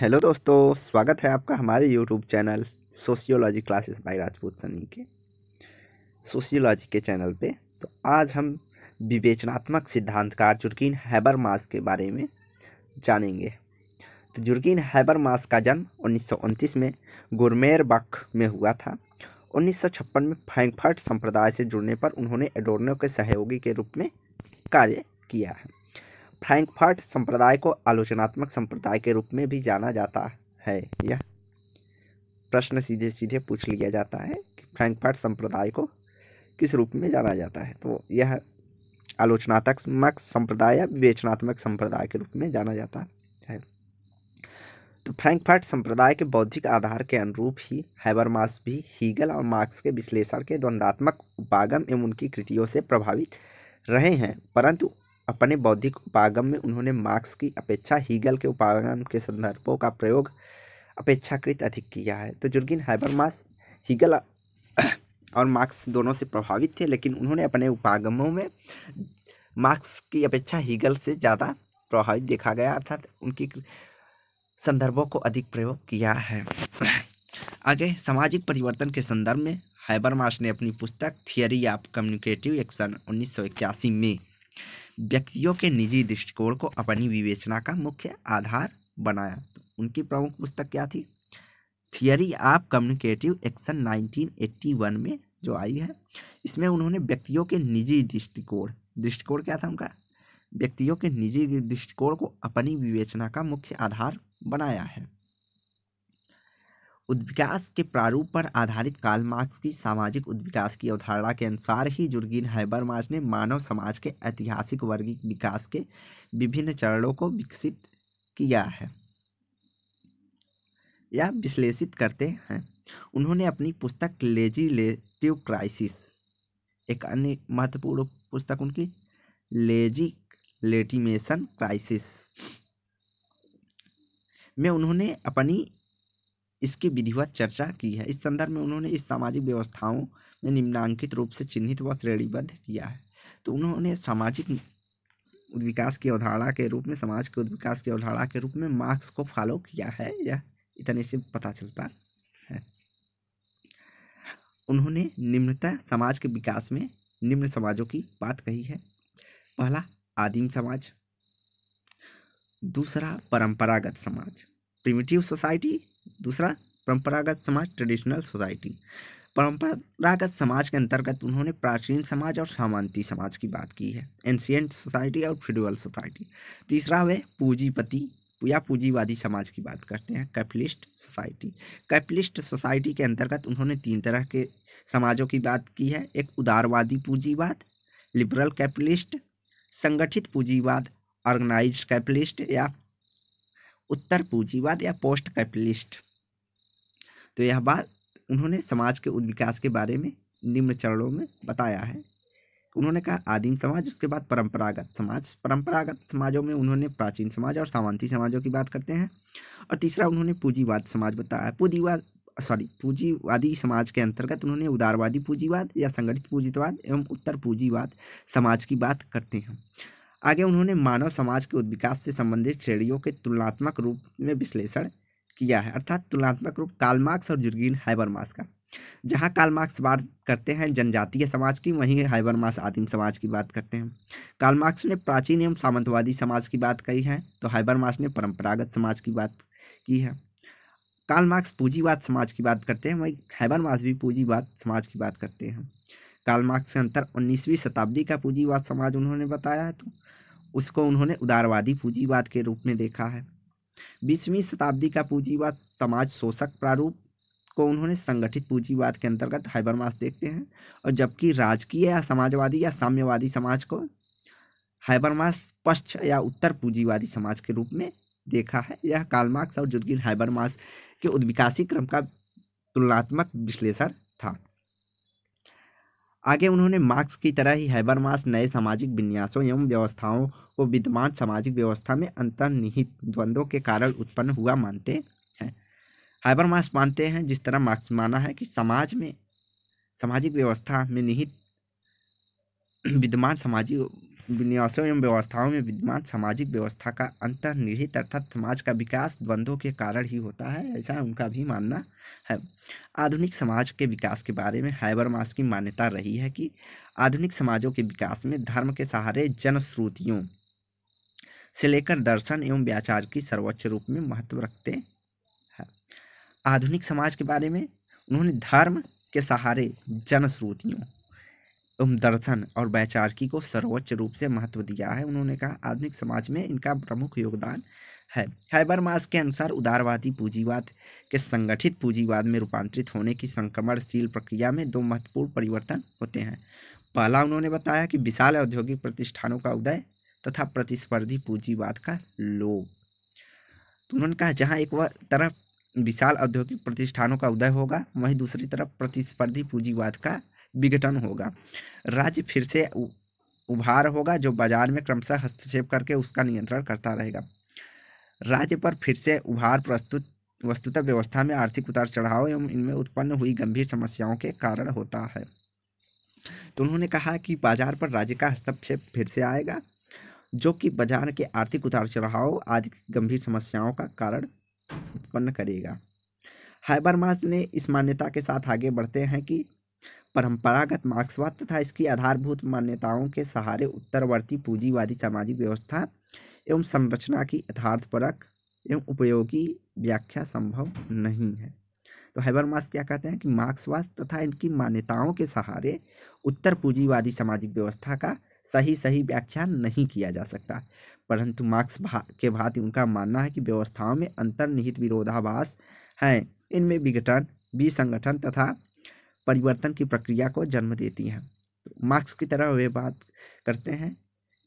hello दोस्तों स्वागत है आपका हमारे YouTube channel sociology classes by Rajput Sunny के सोशियोलॉजी के चैनल पे तो आज हम विवेचनात्मक सिद्धांतकार हैबर मास के बारे में जानेंगे तो जुर्गीन मास का जन्म उन्नीस में गुरमेर बख में हुआ था उन्नीस में फ्रैंकफर्ट संप्रदाय से जुड़ने पर उन्होंने एडोर्नो के सहयोगी के रूप में कार्य किया है फ्रैंकफर्ट संप्रदाय को आलोचनात्मक संप्रदाय के रूप में भी जाना जाता है यह प्रश्न सीधे सीधे पूछ लिया जाता है कि फ्रैंकफर्ट संप्रदाय को किस रूप में जाना जाता है तो यह आलोचनात्मक संप्रदाय या विवेचनात्मक संप्रदाय के रूप में जाना जाता है तो फ्रैंकफर्ट संप्रदाय के बौद्धिक आधार के अनुरूप ही हैबरमास भी हीगल और मार्क्स के विश्लेषण के द्वंद्वात्मक उपागम एवं उनकी कृतियों से प्रभावित रहे हैं परंतु अपने बौद्धिक उपागम में उन्होंने मार्क्स की अपेक्षा हीगल के उपागम के संदर्भों का प्रयोग अपेक्षाकृत अधिक किया है तो जुर्गिन हाइबरमास हीगल और मार्क्स दोनों से प्रभावित थे लेकिन उन्होंने अपने उपागमों में मार्क्स की अपेक्षा हीगल से ज़्यादा प्रभावित देखा गया अर्थात उनकी संदर्भों को अधिक प्रयोग किया है आगे सामाजिक परिवर्तन के संदर्भ में हाइबरमास ने अपनी पुस्तक थियरी ऑफ कम्युनिकेटिव एक्शन उन्नीस में व्यक्तियों के निजी दृष्टिकोण को अपनी विवेचना का मुख्य आधार बनाया तो उनकी प्रमुख पुस्तक क्या थी थियरी ऑफ कम्युनिकेटिव एक्शन 1981 में जो आई है इसमें उन्होंने व्यक्तियों के निजी दृष्टिकोण दृष्टिकोण क्या था उनका व्यक्तियों के निजी दृष्टिकोण को अपनी विवेचना का मुख्य आधार बनाया है उद्विकास के प्रारूप पर आधारित काल मार्क्स की सामाजिक उद्विकास की अवधारणा के अनुसार ही जुर्गिन हैबरमास ने मानव समाज के ऐतिहासिक वर्गीय विकास के विभिन्न चरणों को विकसित किया है या विश्लेषित करते हैं उन्होंने अपनी पुस्तक लेजिलेटिव क्राइसिस एक अन्य महत्वपूर्ण पुस्तक उनकी लेजी लेटिमेशन क्राइसिस में उन्होंने अपनी इसकी विधिवत चर्चा की है इस संदर्भ में उन्होंने इस सामाजिक व्यवस्थाओं में निम्नांकित रूप से चिन्हित व श्रेणीबद्ध किया है तो उन्होंने सामाजिक विकास की अवधारणा के रूप में समाज के उद्विकास की अवधारणा के रूप में मार्क्स को फॉलो किया है यह इतने से पता चलता है उन्होंने निम्नतः समाज के विकास में निम्न समाजों की बात कही है पहला आदिम समाज दूसरा परंपरागत समाज प्रिमिटिव सोसाइटी दूसरा परंपरागत समाज ट्रेडिशनल सोसाइटी परंपरागत समाज के अंतर्गत उन्होंने प्राचीन समाज और सामंती समाज की बात की है एंशियंट सोसाइटी और फ्यूडल सोसाइटी तीसरा वे पूंजीपति या पूंजीवादी समाज की बात करते हैं कैपिटलिस्ट सोसाइटी कैपिटलिस्ट सोसाइटी के अंतर्गत उन्होंने तीन तरह के समाजों की बात की है एक उदारवादी पूंजीवाद लिबरल कैपिटलिस्ट संगठित पूंजीवाद ऑर्गेनाइज्ड कैपिटलिस्ट या उत्तर पूंजीवाद या पोस्ट कैपिटलिस्ट तो यह बात उन्होंने समाज के उद्विकास के बारे में निम्न चरणों में बताया है उन्होंने कहा आदिम समाज उसके बाद परंपरागत समाज परंपरागत समाजों में उन्होंने प्राचीन समाज और सामंती समाजों की बात करते हैं और तीसरा उन्होंने पूंजीवाद समाज बताया पूंजीवाद सॉरी पूंजीवादी समाज के अंतर्गत उन्होंने उदारवादी पूंजीवाद या संगठित पूंजीवाद एवं उत्तर पूंजीवाद समाज की बात करते हैं आगे उन्होंने मानव समाज के उद्विकास से संबंधित श्रेणियों के तुलनात्मक रूप में विश्लेषण किया है अर्थात तुलनात्मक रूप कालमार्क्स और जुर्गीन हाइबरमास का जहाँ कालमार्क्स बात करते हैं जनजातीय समाज की वहीं हाइबरमास आदिम समाज की बात करते हैं कालमार्क्स ने प्राचीन एवं सामंतवादी समाज की बात कही है तो हाइबरमास ने परंपरागत समाज की बात की है कालमार्क्स पूंजीवाद समाज की बात करते हैं वहीं हाइबरमास भी पूंजीवाद समाज की बात करते हैं कालमार्क्स के अंतर उन्नीसवीं शताब्दी का पूंजीवाद समाज उन्होंने बताया है तो उसको उन्होंने उदारवादी पूंजीवाद के रूप में देखा है बीसवीं शताब्दी का पूंजीवाद समाज शोषक प्रारूप को उन्होंने संगठित पूंजीवाद के अंतर्गत हाइबरमास देखते हैं और जबकि राजकीय या समाजवादी या साम्यवादी समाज को हाइबरमास पश्च या उत्तर पूंजीवादी समाज के रूप में देखा है यह कालमार्क्स और जुर्गिन हाइबरमास के उद्विकासी क्रम का तुलनात्मक विश्लेषण आगे उन्होंने मार्क्स की तरह ही हैबरमास नए सामाजिक विन्यासों एवं व्यवस्थाओं को विद्यमान सामाजिक व्यवस्था में अंतर्निहित द्वंद्वों के कारण उत्पन्न हुआ मानते हैं हाइबरमास मानते हैं जिस तरह मार्क्स माना है कि समाज में सामाजिक व्यवस्था में निहित विद्यमान सामाजिक विन्यासों एवं व्यवस्थाओं में विद्यमान सामाजिक व्यवस्था का अंतर्निहित अर्थात समाज का विकास द्वंद्वों के कारण ही होता है ऐसा उनका भी मानना है आधुनिक समाज के विकास के बारे में मास की मान्यता रही है कि आधुनिक समाजों के विकास में धर्म के सहारे जनश्रुतियों से लेकर दर्शन एवं व्याचार की सर्वोच्च रूप में महत्व रखते हैं आधुनिक समाज के बारे में उन्होंने धर्म के सहारे जनश्रुतियों दर्शन और वैचारिकी को सर्वोच्च रूप से महत्व दिया है उन्होंने कहा आधुनिक समाज में इनका प्रमुख योगदान है मास के अनुसार उदारवादी पूंजीवाद के संगठित पूंजीवाद में रूपांतरित होने की संक्रमणशील प्रक्रिया में दो महत्वपूर्ण परिवर्तन होते हैं पहला उन्होंने बताया कि विशाल औद्योगिक प्रतिष्ठानों का उदय तथा प्रतिस्पर्धी पूंजीवाद का लोभ तो उन्होंने कहा जहाँ एक तरफ विशाल औद्योगिक प्रतिष्ठानों का उदय होगा वहीं दूसरी तरफ प्रतिस्पर्धी पूंजीवाद का विघटन होगा राज्य फिर से उभार होगा जो बाजार में क्रमशः हस्तक्षेप करके उसका नियंत्रण करता रहेगा राज्य पर फिर से उभार प्रस्तुत वस्तुतः व्यवस्था में आर्थिक उतार चढ़ाव एवं इनमें उत्पन्न हुई गंभीर समस्याओं के कारण होता है तो उन्होंने कहा कि बाजार पर राज्य का हस्तक्षेप फिर से आएगा जो कि बाजार के आर्थिक उतार चढ़ाव आदि गंभीर समस्याओं का कारण उत्पन्न करेगा हाइबरमास ने इस मान्यता के साथ आगे बढ़ते हैं कि परंपरागत मार्क्सवाद तथा इसकी आधारभूत मान्यताओं के सहारे उत्तरवर्ती पूंजीवादी सामाजिक व्यवस्था एवं संरचना की यथार्थपरक एवं उपयोगी व्याख्या संभव नहीं है तो हैबरमास क्या कहते हैं कि मार्क्सवाद तथा इनकी मान्यताओं के सहारे उत्तर पूंजीवादी सामाजिक व्यवस्था का सही सही व्याख्या नहीं किया जा सकता परंतु मार्क्स भा, के भांति उनका मानना है कि व्यवस्थाओं में अंतर्निहित विरोधाभास हैं इनमें विघटन विसंगठन तथा परिवर्तन की प्रक्रिया को जन्म देती हैं तो मार्क्स की तरह वे बात करते हैं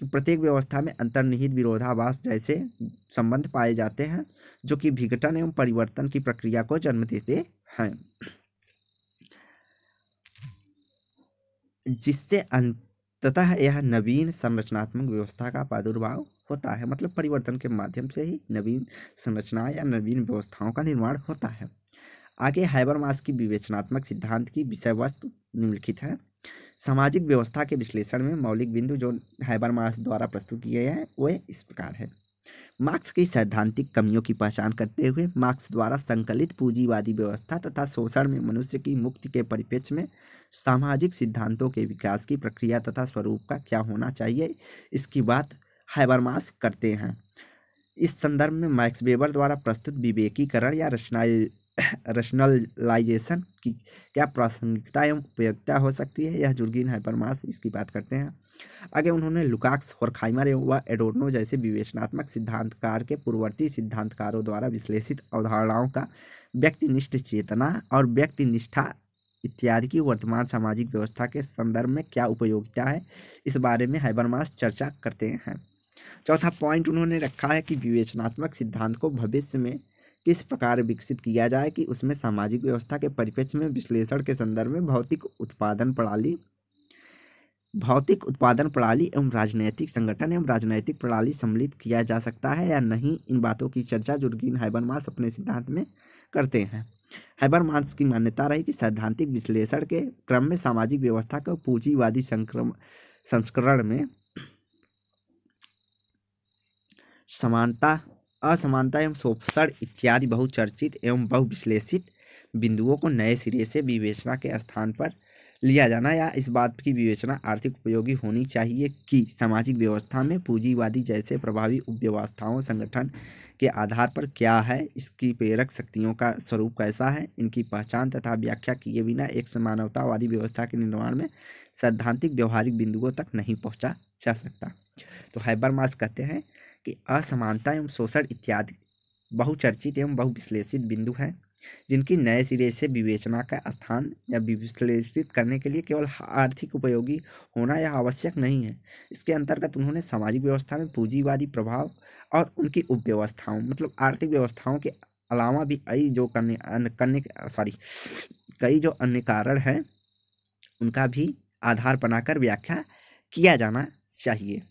कि प्रत्येक व्यवस्था में अंतर्निहित विरोधाभास जैसे संबंध पाए जाते हैं जो कि विघटन एवं परिवर्तन की प्रक्रिया को जन्म देते हैं जिससे अंततः यह नवीन संरचनात्मक व्यवस्था का प्रादुर्भाव होता है मतलब परिवर्तन के माध्यम से ही नवीन संरचना या नवीन व्यवस्थाओं का निर्माण होता है आगे हाइबरमास की विवेचनात्मक सिद्धांत की विषय वस्तु निम्नलिखित है सामाजिक व्यवस्था के विश्लेषण में मौलिक बिंदु जो हाइबरमास द्वारा प्रस्तुत किए हैं वह इस प्रकार है मार्क्स की सैद्धांतिक कमियों की पहचान करते हुए मार्क्स द्वारा संकलित पूंजीवादी व्यवस्था तथा शोषण में मनुष्य की मुक्ति के परिप्रेक्ष्य में सामाजिक सिद्धांतों के विकास की प्रक्रिया तथा स्वरूप का क्या होना चाहिए इसकी बात हाइबरमास करते हैं इस संदर्भ में मार्क्स वेबर द्वारा प्रस्तुत विवेकीकरण या रचना रेशनलाइजेशन की क्या प्रासंगिकता एवं उपयोगिता हो सकती है यह जुर्गिन हाइपरमास इसकी बात करते हैं आगे उन्होंने लुकाक्स खाइमर एवं व एडोर्नो जैसे विवेचनात्मक सिद्धांतकार के पूर्ववर्ती सिद्धांतकारों द्वारा विश्लेषित अवधारणाओं का व्यक्तिनिष्ठ चेतना और व्यक्तिनिष्ठा इत्यादि की वर्तमान सामाजिक व्यवस्था के संदर्भ में क्या उपयोगिता है इस बारे में हाइबरमास चर्चा करते हैं चौथा पॉइंट उन्होंने रखा है कि विवेचनात्मक सिद्धांत को भविष्य में किस प्रकार विकसित किया जाए कि उसमें सामाजिक व्यवस्था के परिप्रेक्ष्य में विश्लेषण के संदर्भ में भौतिक उत्पादन प्रणाली भौतिक उत्पादन प्रणाली एवं राजनैतिक संगठन एवं राजनैतिक प्रणाली सम्मिलित किया जा सकता है या नहीं इन बातों की चर्चा जुर्गिन हाइबरमास अपने सिद्धांत में करते हैं हाइबरमास की मान्यता रही कि सैद्धांतिक विश्लेषण के क्रम में सामाजिक व्यवस्था को पूंजीवादी संक्रम संस्करण में समानता असमानता एवं शोषण इत्यादि बहुचर्चित एवं बहुविश्लेषित बिंदुओं को नए सिरे से विवेचना के स्थान पर लिया जाना या इस बात की विवेचना आर्थिक उपयोगी होनी चाहिए कि सामाजिक व्यवस्था में पूंजीवादी जैसे प्रभावी उपव्यवस्थाओं संगठन के आधार पर क्या है इसकी प्रेरक शक्तियों का स्वरूप कैसा है इनकी पहचान तथा व्याख्या किए बिना एक समानवतावादी व्यवस्था के निर्माण में सैद्धांतिक व्यवहारिक बिंदुओं तक नहीं पहुँचा जा सकता तो हाइबर मास कहते हैं कि असमानता एवं शोषण इत्यादि बहुचर्चित एवं बहुविश्लेषित बिंदु हैं जिनकी नए सिरे से विवेचना का स्थान या विश्लेषित करने के लिए केवल आर्थिक उपयोगी होना यह आवश्यक नहीं है इसके अंतर्गत उन्होंने सामाजिक व्यवस्था में पूंजीवादी प्रभाव और उनकी उपव्यवस्थाओं मतलब आर्थिक व्यवस्थाओं के अलावा भी कई जो करने करने सॉरी कई जो अन्य कारण हैं उनका भी आधार बनाकर व्याख्या किया जाना चाहिए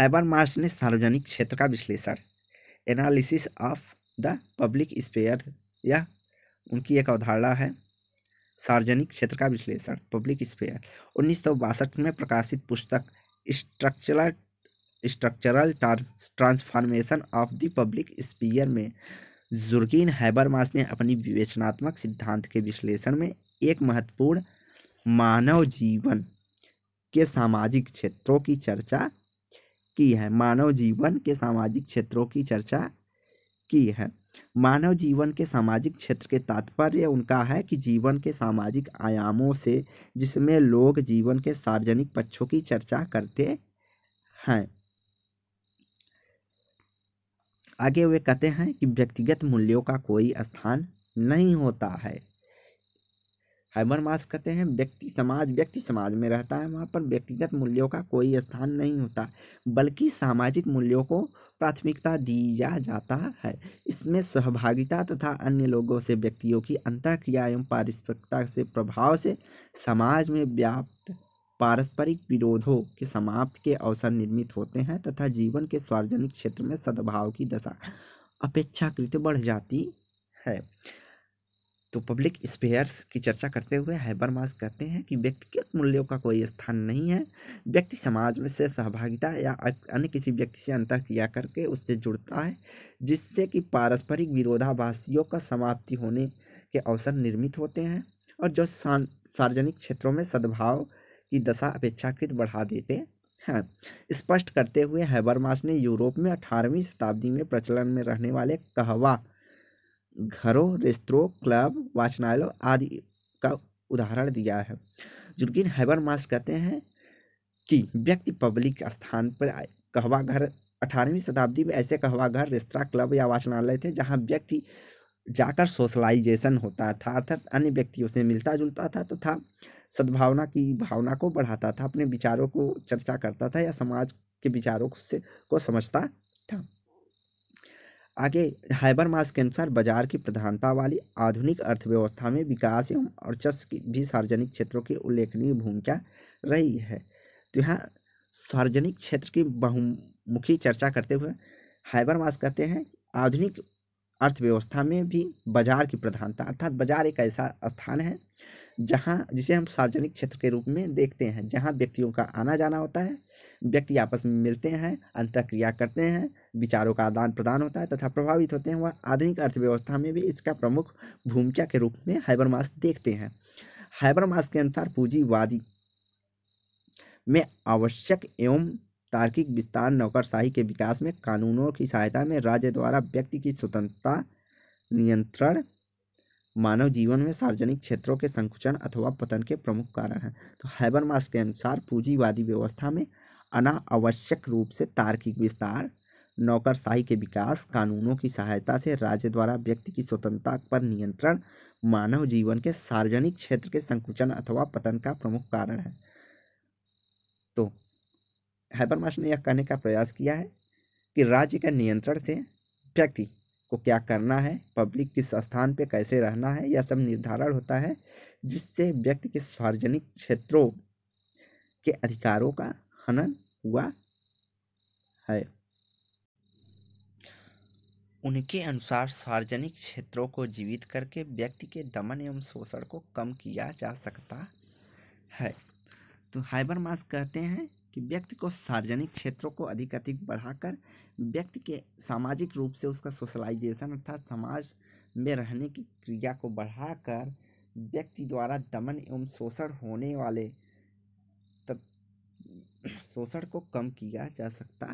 हैबर मार्स ने सार्वजनिक क्षेत्र का विश्लेषण analysis of the public sphere यह उनकी एक अवधारणा है सार्वजनिक क्षेत्र का विश्लेषण पब्लिक स्पेयर उन्नीस में प्रकाशित पुस्तक structural structural transformation of the public sphere में हैबर हैबरमास ने अपनी विवेचनात्मक सिद्धांत के विश्लेषण में एक महत्वपूर्ण मानव जीवन के सामाजिक क्षेत्रों की चर्चा की है मानव जीवन के सामाजिक क्षेत्रों की चर्चा की है मानव जीवन के सामाजिक क्षेत्र के तात्पर्य उनका है कि जीवन के सामाजिक आयामों से जिसमें लोग जीवन के सार्वजनिक पक्षों की चर्चा करते हैं आगे वे कहते हैं कि व्यक्तिगत मूल्यों का कोई स्थान नहीं होता है हाइबर मास कहते हैं व्यक्ति समाज व्यक्ति समाज में रहता है वहाँ पर व्यक्तिगत मूल्यों का कोई स्थान नहीं होता बल्कि सामाजिक मूल्यों को प्राथमिकता दी जा जाता है इसमें सहभागिता तथा अन्य लोगों से व्यक्तियों की अंतःक्रिया एवं पारस्परिकता से प्रभाव से समाज में व्याप्त पारस्परिक विरोधों के समाप्त के अवसर निर्मित होते हैं तथा जीवन के सार्वजनिक क्षेत्र में सद्भाव की दशा अपेक्षाकृत बढ़ जाती है तो पब्लिक स्पेयर्स की चर्चा करते हुए मास कहते हैं कि व्यक्तिगत मूल्यों का कोई स्थान नहीं है व्यक्ति समाज में से सहभागिता या अन्य किसी व्यक्ति से अंतर किया करके उससे जुड़ता है जिससे कि पारस्परिक विरोधाभासियों का समाप्ति होने के अवसर निर्मित होते हैं और जो सार्वजनिक क्षेत्रों में सद्भाव की दशा अपेक्षाकृत बढ़ा देते हैं स्पष्ट करते हुए हैबरमास ने यूरोप में अठारहवीं शताब्दी में प्रचलन में रहने वाले कहवा घरों रेस्तरों क्लब वाचनालयों आदि का उदाहरण दिया है जुर्गिन हैबर मास कहते हैं कि व्यक्ति पब्लिक स्थान पर आए कहवा घर अठारहवीं शताब्दी में ऐसे कहवा घर रेस्तरा क्लब या वाचनालय थे जहाँ व्यक्ति जाकर सोशलाइजेशन होता था अर्थात अन्य व्यक्तियों से मिलता जुलता था तथा तो सद्भावना की भावना को बढ़ाता था अपने विचारों को चर्चा करता था या समाज के विचारों से को समझता था आगे हाइबर मास के अनुसार बाजार की प्रधानता वाली आधुनिक अर्थव्यवस्था में विकास एवं अर्चस्व की भी सार्वजनिक क्षेत्रों की उल्लेखनीय भूमिका रही है तो यहाँ सार्वजनिक क्षेत्र की बहुमुखी चर्चा करते हुए हाइबर मास कहते हैं आधुनिक अर्थव्यवस्था में भी बाजार की प्रधानता अर्थात बाजार एक ऐसा स्थान है जहाँ जिसे हम सार्वजनिक क्षेत्र के रूप में देखते हैं जहाँ व्यक्तियों का आना जाना होता है व्यक्ति आपस में मिलते हैं क्रिया करते हैं विचारों का आदान प्रदान होता है तथा प्रभावित होते हैं वह आधुनिक अर्थव्यवस्था में भी इसका प्रमुख भूमिका के रूप में हाइबरमास देखते हैं हाइबरमास के अनुसार पूंजीवादी में आवश्यक एवं तार्किक विस्तार नौकरशाही के विकास में कानूनों की सहायता में राज्य द्वारा व्यक्ति की स्वतंत्रता नियंत्रण मानव जीवन में सार्वजनिक क्षेत्रों के संकुचन अथवा पतन के प्रमुख कारण हैं तो हैबरमास के अनुसार पूंजीवादी व्यवस्था में अनावश्यक रूप से तार्किक विस्तार नौकरशाही के विकास कानूनों की सहायता से राज्य द्वारा व्यक्ति की स्वतंत्रता पर नियंत्रण मानव जीवन के सार्वजनिक क्षेत्र के संकुचन अथवा पतन का प्रमुख कारण है तो मास ने यह कहने का प्रयास किया है कि राज्य के नियंत्रण से व्यक्ति को क्या करना है पब्लिक किस स्थान पे कैसे रहना है यह सब निर्धारण होता है जिससे व्यक्ति के सार्वजनिक क्षेत्रों के अधिकारों का हनन हुआ है उनके अनुसार सार्वजनिक क्षेत्रों को जीवित करके व्यक्ति के दमन एवं शोषण को कम किया जा सकता है तो हाइबर मास कहते हैं कि व्यक्ति को सार्वजनिक क्षेत्रों को अधिक अधिक बढ़ाकर व्यक्ति के सामाजिक रूप से उसका सोशलाइजेशन अर्थात समाज में रहने की क्रिया को बढ़ाकर व्यक्ति द्वारा दमन एवं शोषण होने वाले तब शोषण को कम किया जा सकता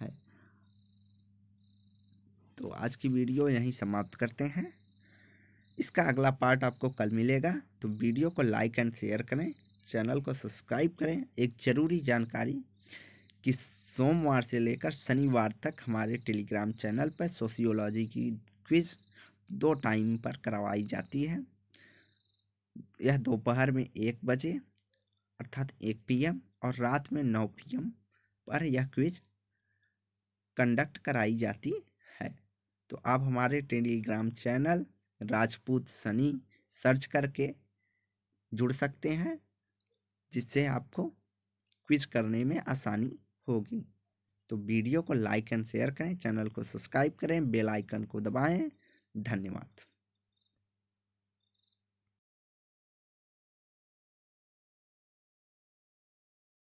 है तो आज की वीडियो यहीं समाप्त करते हैं इसका अगला पार्ट आपको कल मिलेगा तो वीडियो को लाइक एंड शेयर करें चैनल को सब्सक्राइब करें एक ज़रूरी जानकारी कि सोमवार से लेकर शनिवार तक हमारे टेलीग्राम चैनल पर सोशियोलॉजी की क्विज दो टाइम पर करवाई जाती है यह दोपहर में एक बजे अर्थात एक पीएम और रात में नौ पीएम पर यह क्विज कंडक्ट कराई जाती है तो आप हमारे Telegram channel Rajput Sunny search करके जुड़ सकते हैं जिससे आपको क्विज करने में आसानी होगी तो वीडियो को लाइक एंड शेयर करें चैनल को सब्सक्राइब करें बेल आइकन को दबाएं धन्यवाद